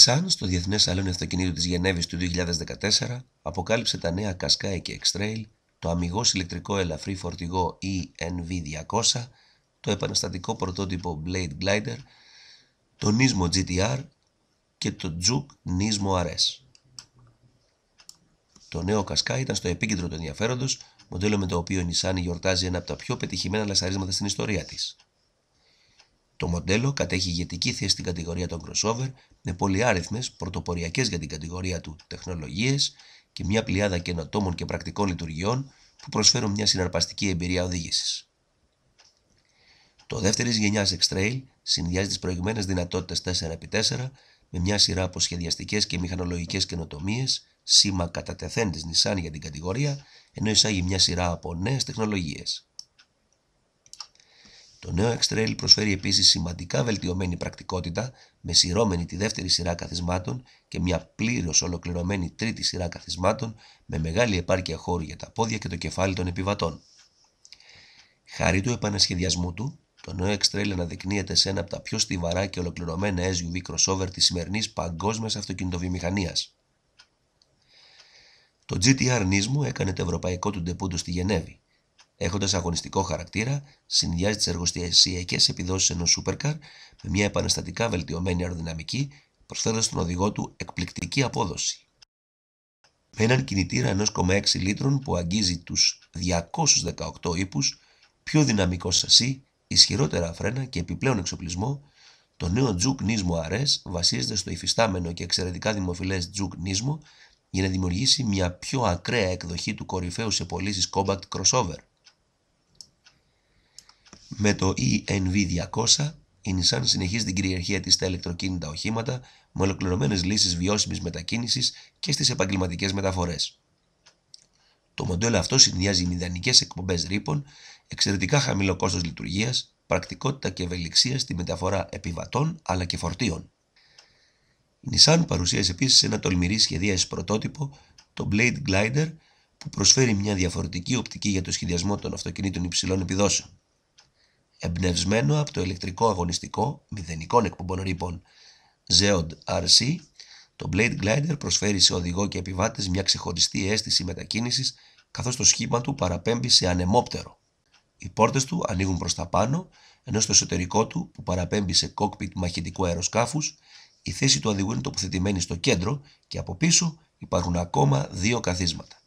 Nissan στο Διεθνές Σαλόνι Αυτοκινήτου της Γενέβης του 2014 αποκάλυψε τα νέα Qashqai και X-Trail, το αμυγός ηλεκτρικό ελαφρύ φορτηγό ENV200, το επαναστατικό πρωτότυπο Blade Glider, το Nismo GTR και το Juke Nismo RS. Το νέο Qashqai ήταν στο επίκεντρο του ενδιαφέροντος, μοντέλο με το οποίο η Nissan γιορτάζει ένα από τα πιο πετυχημένα λασαρίσματα στην ιστορία της. Το μοντέλο κατέχει ηγετική θέση στην κατηγορία των crossover με πολυάριθμες πρωτοποριακές για την κατηγορία του τεχνολογίες και μια πλειάδα καινοτόμων και πρακτικών λειτουργιών που προσφέρουν μια συναρπαστική εμπειρία οδήγησης. Το δεύτερης γενιάς X-Trail συνδυάζει τις προηγμένες δυνατότητες 4x4 με μια σειρά από σχεδιαστικές και μηχανολογικές καινοτομίες, σήμα κατατεθέν τη Nissan για την κατηγορία, ενώ εισάγει μια σειρά από νέες τεχνολογίες. Το νέο X-Trail προσφέρει επίσης σημαντικά βελτιωμένη πρακτικότητα με σειρώμενη τη δεύτερη σειρά καθισμάτων και μια πλήρως ολοκληρωμένη τρίτη σειρά καθισμάτων με μεγάλη επάρκεια χώρου για τα πόδια και το κεφάλι των επιβατών. Χάρη του επανασχεδιασμού του, το νέο X-Trail αναδεικνύεται σε ένα από τα πιο στιβαρά και ολοκληρωμένα SUV crossover της σημερινής παγκόσμιας αυτοκινητοβιομηχανίας. Το GTR Nismo έκανε το ευρωπαϊκό του ντεπούντο στη Γενέβη έχοντας αγωνιστικό χαρακτήρα, συνδυάζει τις εργοστασιακές επιδόσεις ενός σούπερκαρ με μια επαναστατικά βελτιωμένη αεροδυναμική, προσθέτοντας στον οδηγό του εκπληκτική απόδοση. Με έναν κινητήρα 1,6 λίτρων που αγγίζει τους 218 ύπους, πιο δυναμικό σασί, ισχυρότερα φρένα και επιπλέον εξοπλισμό, το νέο Juke Nismo RS βασίζεται στο υφιστάμενο και εξαιρετικά δημοφιλές Juke Nismo για να δημιουργήσει μια πιο ακραία εκδοχή του κορυφαίου σε πωλήσεις Combat Crossover. Με το ENV200 η Nissan συνεχίζει την κυριαρχία της στα ηλεκτροκίνητα οχήματα με ολοκληρωμένες λύσεις βιώσιμης μετακίνησης και στις επαγγελματικές μεταφορές. Το μοντέλο αυτό συνδυάζει μηδενικές εκπομπές ρήπων, εξαιρετικά χαμηλό κόστος λειτουργίας, πρακτικότητα και ευελιξία στη μεταφορά επιβατών αλλά και φορτίων. Η Nissan παρουσίασε επίσης ένα τολμηρή σχεδίαση πρωτότυπο, το Blade Glider, που προσφέρει μια διαφορετική οπτική για το σχεδιασμό των αυτοκινήτων υψηλών επιδόσεων εμπνευσμένο από το ηλεκτρικό αγωνιστικό μηδενικών εκπομπών ρήπων λοιπόν, Zeod RC, το Blade Glider προσφέρει σε οδηγό και επιβάτες μια ξεχωριστή αίσθηση μετακίνησης καθώς το σχήμα του παραπέμπει σε ανεμόπτερο. Οι πόρτες του ανοίγουν προς τα πάνω, ενώ στο εσωτερικό του, που παραπέμπει σε κόκπιτ μαχητικού αεροσκάφους, η θέση του οδηγού είναι τοποθετημένη στο κέντρο και από πίσω υπάρχουν ακόμα δύο καθίσματα.